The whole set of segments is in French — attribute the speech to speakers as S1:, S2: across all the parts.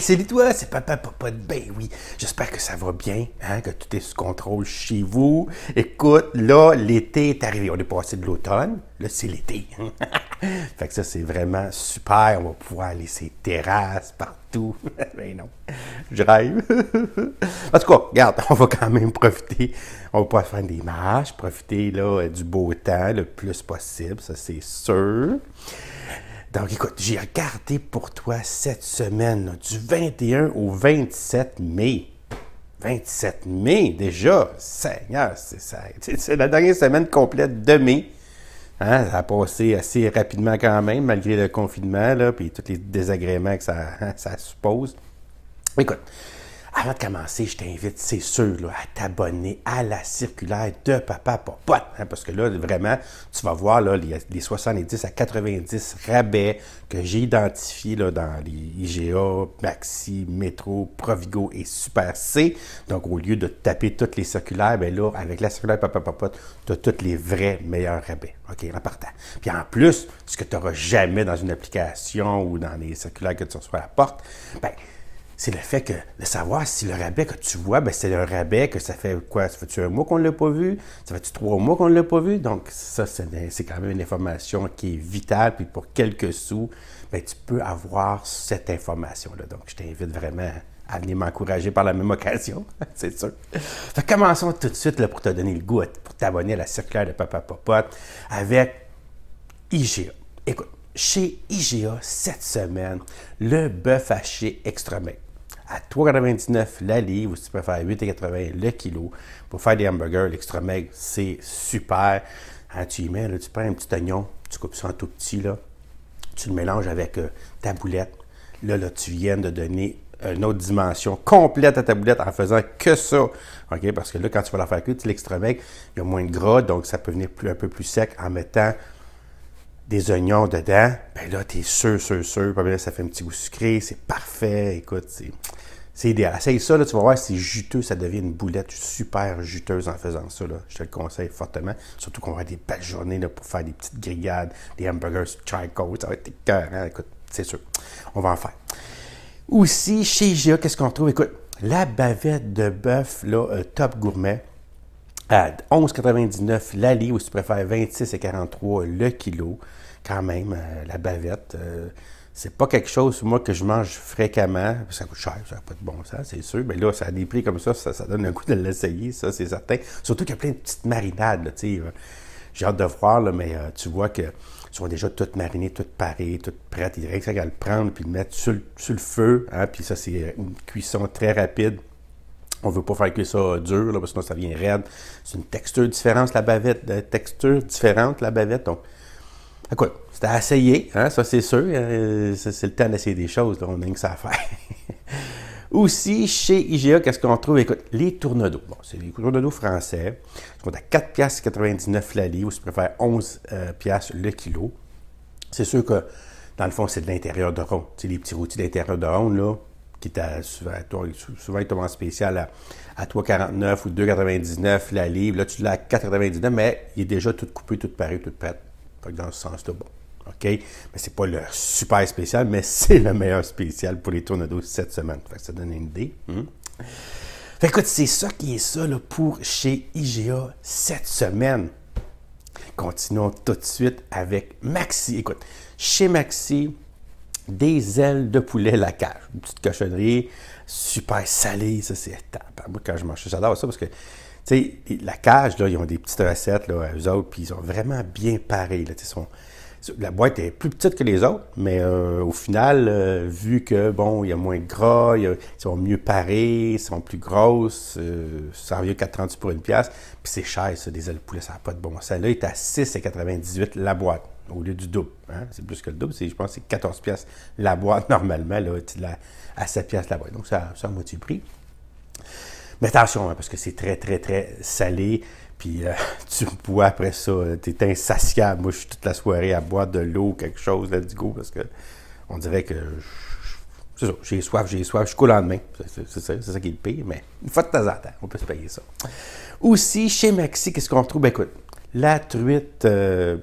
S1: Salut toi, c'est papa, papa de ben oui. J'espère que ça va bien, hein, que tout est sous contrôle chez vous. Écoute, là, l'été est arrivé. On est passé de l'automne, là, c'est l'été. fait que ça, c'est vraiment super. On va pouvoir aller terrasses partout. Mais ben non, je rêve. en tout cas, regarde, on va quand même profiter. On va pas faire des marches, profiter là, du beau temps le plus possible, ça, c'est sûr. Donc, écoute, j'ai regardé pour toi cette semaine, du 21 au 27 mai. 27 mai déjà, Seigneur, c'est la dernière semaine complète de mai. Hein, ça a passé assez rapidement quand même, malgré le confinement, là, puis tous les désagréments que ça suppose. Écoute, avant de commencer, je t'invite, c'est sûr, là, à t'abonner à la circulaire de Papa Popote, hein, parce que là, vraiment, tu vas voir là, les, 70 à 90 rabais que j'ai identifiés là, dans les IGA, Maxi, Métro, Provigo et Super C. Donc, au lieu de taper toutes les circulaires, ben là, avec la circulaire Papa Popote, tu as toutes les vrais meilleurs rabais, OK, en partant. Puis en plus, ce que tu n'auras jamais dans une application ou dans les circulaires que tu reçois à la porte, ben, c'est le fait que de savoir si le rabais que tu vois, ben, c'est le rabais que ça fait quoi? Ça fait-tu un mois qu'on ne l'a pas vu? Ça fait-tu trois mois qu'on ne l'a pas vu? Donc, ça, c'est quand même une information qui est vitale. Puis pour quelques sous, ben, tu peux avoir cette information-là. Donc, je t'invite vraiment à venir m'encourager par la même occasion, c'est sûr. commençons tout de suite là, pour te donner le goût, pour t'abonner à la circulaire de Papa Popote avec IGA. Écoute, chez IGA cette semaine, le bœuf haché extra maigre à 3,99 la livre ou si tu préfères 8,80 le kilo. Pour faire des hamburgers, l'extra c'est super. tu y mets, tu prends un petit oignon, tu coupes ça en tout petit, là, tu le mélanges avec euh, ta boulette. Là, là, tu viens de donner une autre dimension complète à ta boulette en faisant que ça. OK? Parce que là, quand tu vas la faire cuire, tu il y a moins de gras, donc ça peut venir plus, un peu plus sec en mettant des oignons dedans, ben là, t'es sûr, sûr, sûr. ça fait un petit goût sucré, c'est parfait. Écoute, c'est idéal. Essaye ça, là, tu vas voir, c'est juteux, ça devient une boulette super juteuse en faisant ça. Je te le conseille fortement. Surtout qu'on va avoir des belles journées là, pour faire des petites grillades, des hamburgers tricot, Ça va être écoute, c'est sûr. On va en faire. Aussi, chez GA, qu'est-ce qu'on trouve? Écoute, la bavette de bœuf, là, euh, top gourmet à 11,99 l'allée ou si tu préfères 26,43 le kilo quand même, euh, la bavette, euh, c'est pas quelque chose, moi, que je mange fréquemment. Ça coûte cher, ça n'a pas de bon sens, c'est sûr. Mais là, ça a des prix comme ça, ça, donne un goût de l'essayer, ça, c'est certain. Surtout qu'il y a plein de petites marinades, tu sais. Euh, j'ai hâte de voir, là, mais tu vois que sont déjà toutes marinées, toutes parées, toutes prêtes. Il y le prendre puis le mettre sur, le feu. Hein, puis ça, c'est une cuisson très rapide. On ne veut pas faire cuire ça dur, parce que sinon ça vient raide. C'est une texture différente, la bavette. Une texture différente, la bavette. Donc, Écoute, c'était à essayer, hein, ça c'est sûr. Hein, c'est le temps d'essayer des choses, là, on a rien que ça à Aussi, chez IGA, qu'est-ce qu'on trouve? Écoute, les d'eau. Bon, c'est les d'eau français. Ils sont à 4,99 la livre, ou si tu préfères 11 euh, le kilo. C'est sûr que, dans le fond, c'est de l'intérieur de rond. Tu les petits rôtis d'intérieur de rond là, qui étaient souvent, souvent ils en spécial à, 3,49 ou 2,99 la livre. Là, tu l'as à 4,99, mais il est déjà tout coupé, tout paré, tout prêt dans ce sens-là, bon. OK? Mais c'est pas le super spécial, mais c'est le meilleur spécial pour les d'eau cette semaine. ça donne une idée. Hmm. écoute, c'est ça qui est ça pour chez IGA cette semaine. Continuons tout de suite avec Maxi. Écoute, chez Maxi, des ailes de poulet la cage. Une petite cochonnerie, super salée, ça c'est... Moi, Quand je mange ça, j'adore ça parce que sais, la cage, là, ils ont des petites recettes là, eux autres, puis ils ont vraiment bien parés, là, sont, la boîte est plus petite que les autres, mais euh, au final, euh, vu que, bon, il y a moins de gras, ils sont mieux parés, ils sont plus grosses, euh, ça revient 4,30 pour une pièce, puis c'est cher, ça, des ailes de poulet, ça n'a pas de bon celle Là, il est à 6,98 la boîte, au lieu du double. Hein. C'est plus que le double, je pense que c'est 14 pièces la boîte, normalement, là, à 7 pièces la boîte. Donc, ça, ça a moitié prix. Mais attention, hein, parce que c'est très, très, très salé. Puis euh, tu bois après ça, euh, tu insatiable. Moi, je suis toute la soirée à boire de l'eau, quelque chose, là, du goût, parce que on dirait que c'est ça, j'ai soif, j'ai soif, en lendemain. C'est ça, qui est le pire, mais une fois de temps en temps, on peut se payer ça. Aussi, chez Maxi, qu'est-ce qu'on trouve? Ben, écoute, la truite, euh,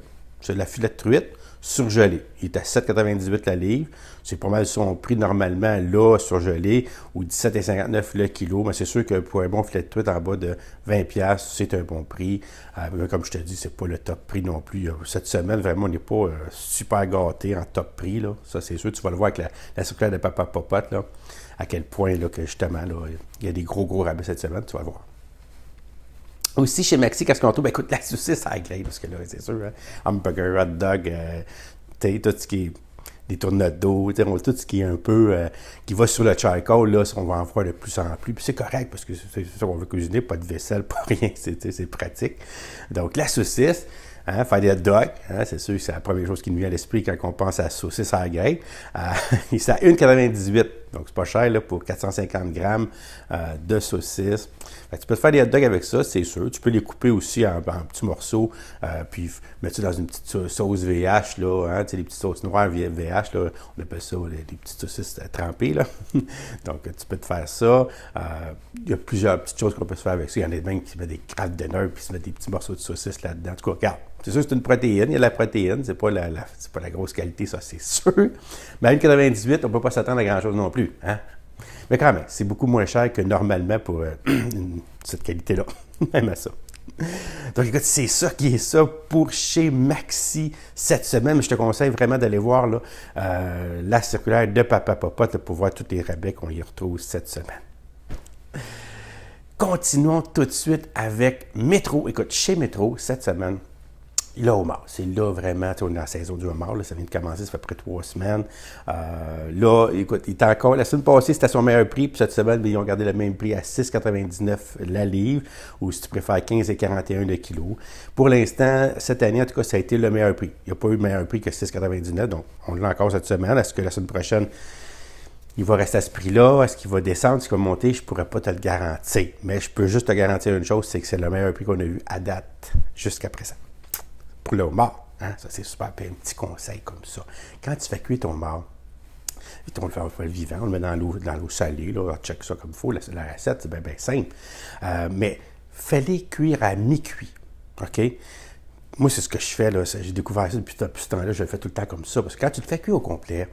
S1: de la filette truite, surgelé. Il est à 7,98 la livre. C'est pas mal son prix normalement là, surgelé, ou 17,59 le kilo. Mais c'est sûr que pour un bon filet de en bas de 20$, c'est un bon prix. Euh, comme je te dis, c'est pas le top prix non plus. Cette semaine, vraiment, on n'est pas euh, super gâté en top prix. Là. Ça, c'est sûr. Tu vas le voir avec la, circulaire de Papa Popote, à quel point que justement, il y a des gros, gros rabais cette semaine. Tu vas le voir. Aussi, chez Maxi, qu'est-ce qu'on trouve? Ben, écoute, la saucisse à la parce que là, c'est sûr, hein, hamburger, hot dog, euh, tout ce qui est des dos, d'eau, tout ce qui est un peu, euh, qui va sur le charcoal, là, on va en voir de plus en plus. Puis c'est correct, parce que c'est ça qu'on veut cuisiner, pas de vaisselle, pas rien, c'est pratique. Donc, la saucisse, Hein, faire des hot dogs, hein, c'est sûr que c'est la première chose qui nous vient à l'esprit quand on pense à saucisse à la il Euh, c'est à 1,98 donc, c'est pas cher là, pour 450 grammes euh, de saucisse. tu peux te faire des hot dogs avec ça, c'est sûr. Tu peux les couper aussi en, petits morceaux, euh, puis mettre ça dans une petite sauce VH, là, hein, tu sais, les petites sauces noires VH, là, on appelle ça les, petites saucisses euh, trempées. Là. Donc, tu peux te faire ça. il y a plusieurs petites choses qu'on peut se faire avec ça. Il y en a même qui mettent des crêpes de neuf, puis se mettent des petits morceaux de saucisses là-dedans. En tout cas, regarde. C'est sûr c'est une protéine, il y a la protéine, c'est pas la, pas la grosse qualité, ça c'est sûr. Mais à 1,98, on ne peut pas s'attendre à grand-chose non plus. Hein. Mais quand même, c'est beaucoup moins cher que normalement pour euh, cette qualité-là, même à ça. Donc écoute, c'est ça qui est ça pour chez Maxi cette semaine. Je te conseille vraiment d'aller voir euh, la circulaire de Papa Popote pour voir tous les rabais qu'on y retrouve cette semaine. Continuons tout de suite avec Métro. Écoute, chez Métro, cette semaine, Là, au C'est là vraiment, on est dans la saison du homard, ça vient de commencer, ça fait près trois semaines. Euh, là, écoute, il est encore, la semaine passée, c'était à son meilleur prix, puis cette semaine, ils ont gardé le même prix à 6,99 la livre, ou si tu préfères 15,41 le kilo. Pour l'instant, cette année, en tout cas, ça a été le meilleur prix. Il n'y a pas eu de meilleur prix que 6,99, donc on l'a encore cette semaine. Est-ce que la semaine prochaine, il va rester à ce prix-là, est-ce qu'il va descendre, est-ce qu'il va monter, je ne pourrais pas te le garantir. Mais je peux juste te garantir une chose, c'est que c'est le meilleur prix qu'on a eu à date jusqu'à présent pour le mort, hein? Ça, c'est super. un petit conseil comme ça. Quand tu fais cuire ton mort, on le fait, vivant, on le met dans l'eau, dans l'eau salée, là, on check ça comme il faut. La, recette, c'est bien, simple. Euh, mais fallait cuire à mi-cuit. OK? Moi, c'est ce que je fais. Là, j'ai découvert ça depuis, depuis ce temps-là. Je le fais tout le temps comme ça. Parce que quand tu le fais cuire au complet,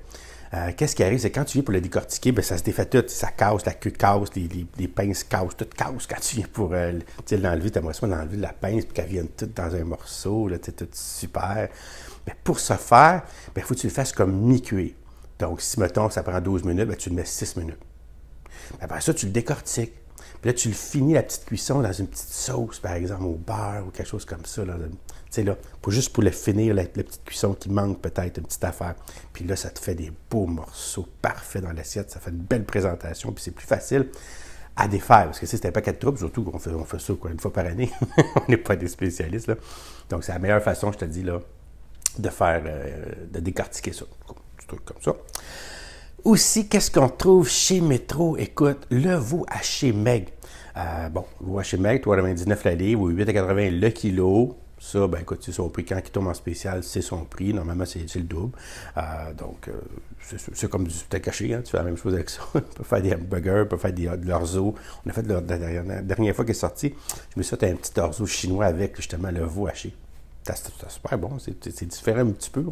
S1: euh, qu'est-ce qui arrive, c'est quand tu viens pour le décortiquer, bien, ça se défait tout. Ça casse, la queue casse, les, pinces cassent, tout casse quand tu viens pour euh, l'enlever. Tu moins besoin l'enlever de la pince puis qu'elle vienne toute dans un morceau, là, tout super. Mais ben, pour ce faire, il ben, faut que tu le fasses comme mi-cuit. Donc, si, mettons, ça prend 12 minutes, ben, tu le mets 6 minutes. après ça, tu le décortiques. Puis là, tu le finis, la petite cuisson, dans une petite sauce, par exemple, au beurre ou quelque chose comme ça, tu sais, là, pour, juste pour le finir, la, petite cuisson qui manque peut-être, une petite affaire. Puis là, ça te fait des beaux morceaux parfaits dans l'assiette. Ça fait une belle présentation, puis c'est plus facile à défaire. Parce que si c'est un paquet de troupes, surtout qu'on fait, on fait ça une fois par année. on n'est pas des spécialistes. Là. Donc, c'est la meilleure façon, je te dis, là, de faire, euh, de décortiquer ça. Du truc comme ça. Aussi, qu'est-ce qu'on trouve chez Métro? Écoute, le veau haché maigre. Euh, bon, veau haché maigre, 3,99 la livre ou 8,80 le kilo. Ça, ben écoute, c'est son prix. Quand il tombe en spécial, c'est son prix. Normalement, c'est le double. Euh, donc, euh, c'est comme du steak caché. Hein. tu fais la même chose avec ça. on peut faire des hamburgers, on peut faire des, de l'orzo. On a fait de la, dernière, la dernière fois qu'il est sorti, je me suis fait un petit orzo chinois avec justement le veau haché. C'est super bon, c'est différent un petit peu.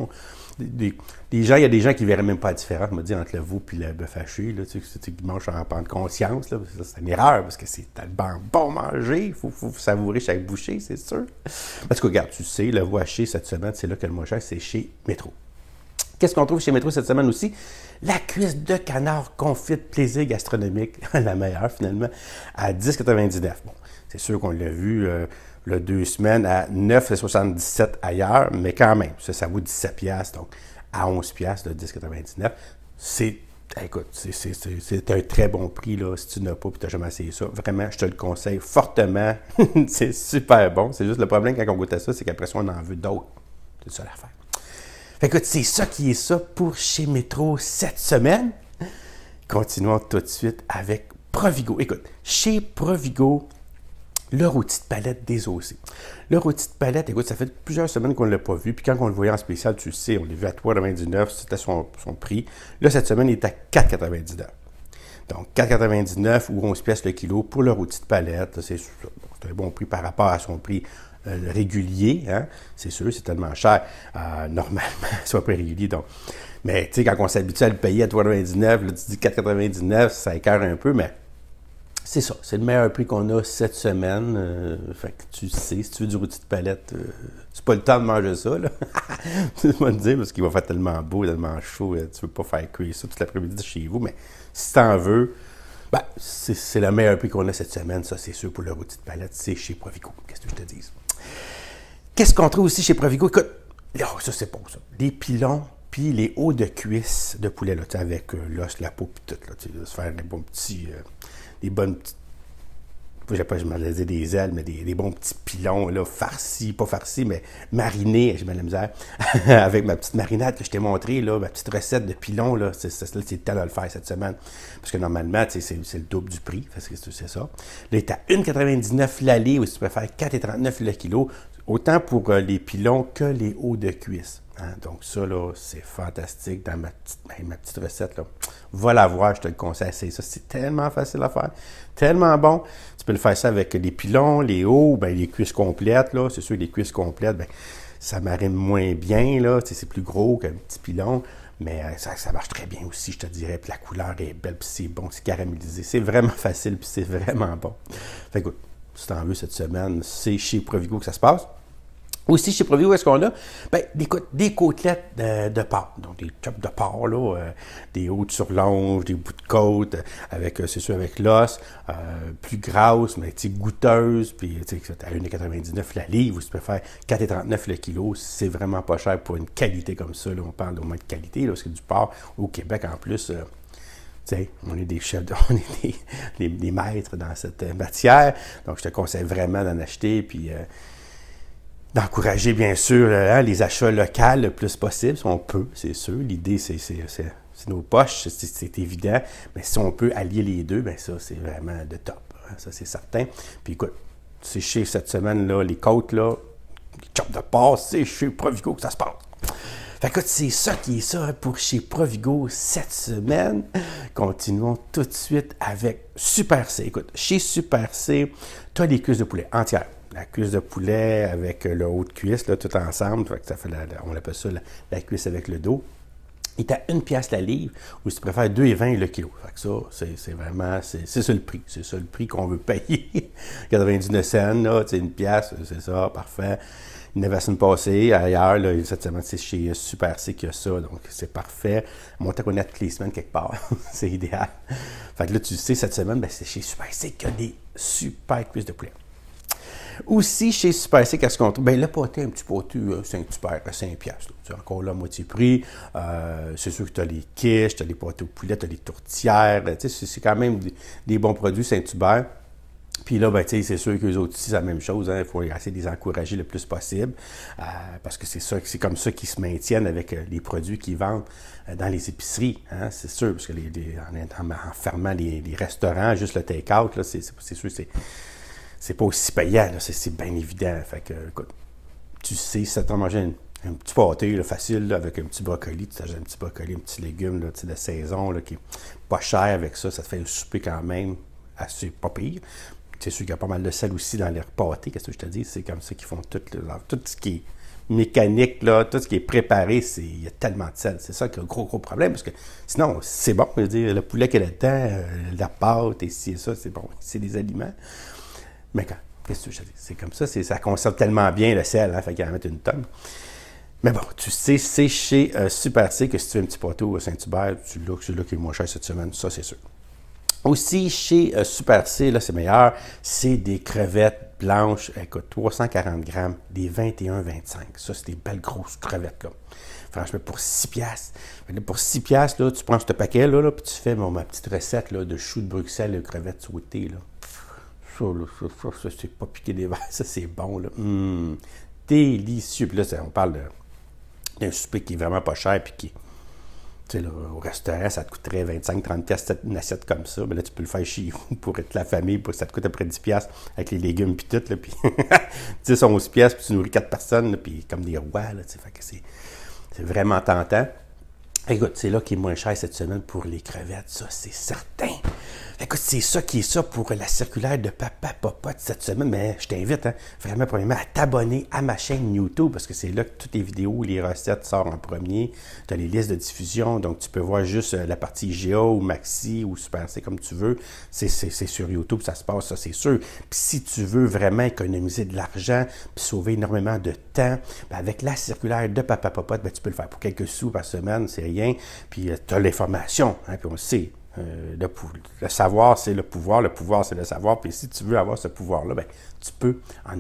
S1: des, gens, il y a des gens qui ne verraient même pas la différence, me dit, entre le veau et le bœuf haché. Là, tu sais, en conscience. C'est une erreur parce que c'est tellement bon manger. Il faut, savourer chaque bouchée, c'est sûr. Parce que regarde, tu sais, le veau haché cette semaine, c'est là que le moins cher, c'est chez Métro. Qu'est-ce qu'on trouve chez Métro cette semaine aussi? La cuisse de canard confite plaisir gastronomique, la meilleure finalement, à 10,99. Bon, c'est sûr qu'on l'a vu. Euh, le deux semaines à 9,77 ailleurs, mais quand même, ça, vaut 17 pièces, donc à 11 le 10,99. C'est, écoute, c'est un très bon prix, là, si tu n'as pas, tu n'as jamais essayé ça. Vraiment, je te le conseille fortement. c'est super bon. C'est juste le problème quand on goûte à ça, c'est qu'après ça, on en veut d'autres. C'est ça l'affaire. Écoute, c'est ça qui est ça pour chez Métro cette semaine. Continuons tout de suite avec Provigo. Écoute, chez Provigo, leur outil de palette des OC. Leur outil de palette, écoute, ça fait plusieurs semaines qu'on ne l'a pas vu, puis quand on le voyait en spécial, tu le sais, on l'a vu à 3,99, c'était son, prix. Là, cette semaine, il est à 4,99. Donc, 4,99 on se pièces le kilo pour leur outil de palette, c'est un bon prix par rapport à son prix euh, régulier, hein, c'est sûr, c'est tellement cher, euh, Normalement, normalement, soit pas régulier, donc... Mais tu sais, quand on s'habitue à le payer à 3,99, tu dis 4,99, ça éclaire un peu, mais c'est ça, c'est le meilleur prix qu'on a cette semaine. Euh, fait que tu sais, si tu veux du rôti de palette, tu euh, c'est pas le temps de manger ça. Là. tu vas me dire, parce qu'il va faire tellement beau, tellement chaud, euh, tu veux pas faire cuire ça toute l'après-midi chez vous. Mais si t'en veux, ben, c'est le meilleur prix qu'on a cette semaine, ça c'est sûr, pour le rôti de palette, c'est chez Provico. Qu'est-ce que je te dis? Qu'est-ce qu'on trouve aussi chez Provigo? Écoute, là, ça c'est bon ça. Des pilons puis les hauts de cuisse de poulet, là, avec l'os, la peau, puis tout, là, tu se faire un bon petit, des bonnes petites. Pas, je pas dire des ailes, mais des, bons petits pilons, là, farcis, pas farcis, mais marinés, j'ai mal la misère, avec ma petite marinade que je t'ai montrée, là, ma petite recette de pilons, là, c'est, le temps de le faire cette semaine, parce que normalement, c'est, le double du prix, parce que c'est ça. Là, tu est à 1,99 l'allée, ou si tu faire 4,39 le kilo, autant pour euh, les pilons que les hauts de cuisse. Hein, donc ça, là, c'est fantastique dans ma petite, ben, recette. Va la voir, je te le conseille. Ça, c'est tellement facile à faire, tellement bon. Tu peux le faire ça avec les pilons, les hauts, ben, les cuisses complètes. Là. C'est sûr, les cuisses complètes, ben, ça m'arrive moins bien. Là. C'est plus gros qu'un petit pilon. Mais euh, ça, marche très bien aussi, je te dirais. Puis la couleur est belle, puis c'est bon, c'est caramélisé. C'est vraiment facile, puis c'est vraiment bon. Fait tu si veux cette semaine, c'est chez Provigo que ça se passe. Aussi, chez où est ce qu'on a? Bien, des, des côtelettes de, porc. Donc, des chops de porc, euh, des hautes sur longe, des bouts de côte, euh, avec, euh, c'est sûr, avec l'os, plus grasse, mais goûteuse. Puis, tu sais, à 1,99 la livre, ou si tu préfères 4,39 le kilo, c'est vraiment pas cher pour une qualité comme ça. Là, on parle au moins de qualité, là, parce que du porc au Québec, en plus, tu sais on est des chefs, de, on est des, maîtres dans cette matière. Donc, je te conseille vraiment d'en acheter. Puis, d'encourager, bien sûr, hein, les achats locaux le plus possible, si on peut, c'est sûr. L'idée, c'est nos poches, c'est évident. Mais si on peut allier les deux, bien ça, c'est vraiment de top. Hein, ça, c'est certain. Puis écoute, c'est chez cette semaine-là, les côtes, là, les de passe, c'est chez Provigo que ça se passe. Fait que c'est ça qui est ça pour chez Provigo cette semaine. Continuons tout de suite avec Super C. Écoute, chez Super C, tu as les cuisses de poulet entières la cuisse de poulet avec euh, le haut de cuisse, là, tout ensemble. ça on appelle ça la, cuisse avec le dos. Il est à une pièce la livre, ou si tu préfères 2,20 le kilo. Fait que ça, c'est vraiment, c'est ça le prix. C'est ça le prix qu'on veut payer. 99 cents, là, une pièce, c'est ça, parfait. Une semaine passée, ailleurs, cette semaine, c'est chez euh, Super C qui a ça, donc c'est parfait. Mon de qu'on quelque part, c'est idéal. Fait que là, tu sais, cette semaine, ben, c'est chez Super C qu'il a des super cuisses de poulet. Aussi, chez Super C, qu'est-ce qu'on trouve? Ben, le pâté, un petit pâté, euh, euh, Saint-Hubert à 5 piastres. Tu as encore la moitié prix. Euh, c'est sûr que tu as les quiches, tu as les pâtés au poulet, tu as les tourtières. Tu sais, c'est quand même des, bons produits Saint-Hubert. Puis là, ben, c'est sûr que les autres aussi, c'est la même chose. Il hein. faut essayer de les encourager le plus possible parce que c'est c'est comme ça qu'ils se maintiennent avec les produits qu'ils vendent dans les épiceries. Hein, c'est sûr, parce que en, fermant les, les, restaurants, juste le take-out, c'est sûr que c'est c'est pas aussi payant, c'est bien évident. Fait que, écoute, tu sais, ça t'en un, petit pâté facile avec un petit brocoli, tu t'achètes un petit brocoli, un petit légume de saison qui pas cher avec ça, ça te fait un souper quand même assez pas pire. C'est sûr qu'il y a pas mal de sel aussi dans les pâtés, qu'est-ce que je te dis? C'est comme ça qu'ils font tout, tout ce qui est mécanique, là, tout ce qui est préparé, c'est, il y a tellement de sel. C'est ça qui est un gros, gros problème, parce que sinon, c'est bon. Je dire, le poulet qu'il a euh, la pâte, et ci et ça, c'est bon. C'est des aliments. Mais quand, qu'est-ce que je C'est comme ça, ça conserve tellement bien le sel, hein, fait qu'il en mettre une tonne. Mais bon, tu sais, c'est chez euh, Super C que si tu fais un petit poteau à Saint-Hubert, tu l'as, celui-là qui est moins cher cette semaine, ça c'est sûr. Aussi, chez euh, Super C, là c'est meilleur, c'est des crevettes blanches, elles coûtent 340 grammes, des 21-25. Ça, c'est des belles grosses crevettes, là. Franchement, pour 6 piastres. Pour 6 piastres, là, tu prends ce paquet, là, là puis tu fais ma petite recette là, de choux de Bruxelles, de crevettes souhaitées, là ça, c'est pas piqué des verres, ça, c'est bon, là. Hum, délicieux. Puis là, on parle d'un souper qui est vraiment pas cher, puis qui, tu sais, au restaurant, ça te coûterait 25-30 une assiette comme ça. Mais ben là, tu peux le faire chez vous pour être la famille, pour ça te coûte à peu près 10 pièces avec les légumes puis tout, là, puis 10, 11 pièces, puis tu nourris 4 personnes, puis comme des rois, là, fait que c'est vraiment tentant. Écoute, c'est là qui est moins cher cette semaine pour les crevettes, ça, c'est certain. Écoute, c'est ça qui est ça pour la circulaire de Papa Popote cette semaine. Mais je t'invite hein, vraiment premièrement à t'abonner à ma chaîne YouTube parce que c'est là que toutes les vidéos, les recettes sortent en premier. Tu as les listes de diffusion, donc tu peux voir juste euh, la partie GA ou Maxi ou Super c'est comme tu veux. C'est sur YouTube, ça se passe, ça c'est sûr. Puis si tu veux vraiment économiser de l'argent puis sauver énormément de temps, ben, avec la circulaire de Papa Popote, ben, tu peux le faire pour quelques sous par semaine, c'est rien. Puis euh, tu as l'information, hein, puis on le sait. Euh, le, savoir, c'est le pouvoir, le pouvoir, c'est le savoir. Puis si tu veux avoir ce pouvoir-là, ben, tu peux, en,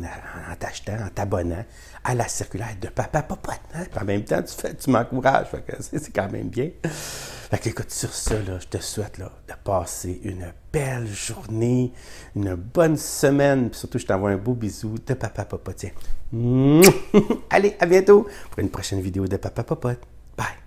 S1: t'achetant, en t'abonnant à la circulaire de papa, papa, hein? en même temps, tu, tu m'encourages. C'est quand même bien. Fait écoute, sur ça, je te souhaite là, de passer une belle journée, une bonne semaine. Puis surtout, je t'envoie un beau bisou de papa, papa. Tiens. Allez, à bientôt pour une prochaine vidéo de papa, papa. Bye.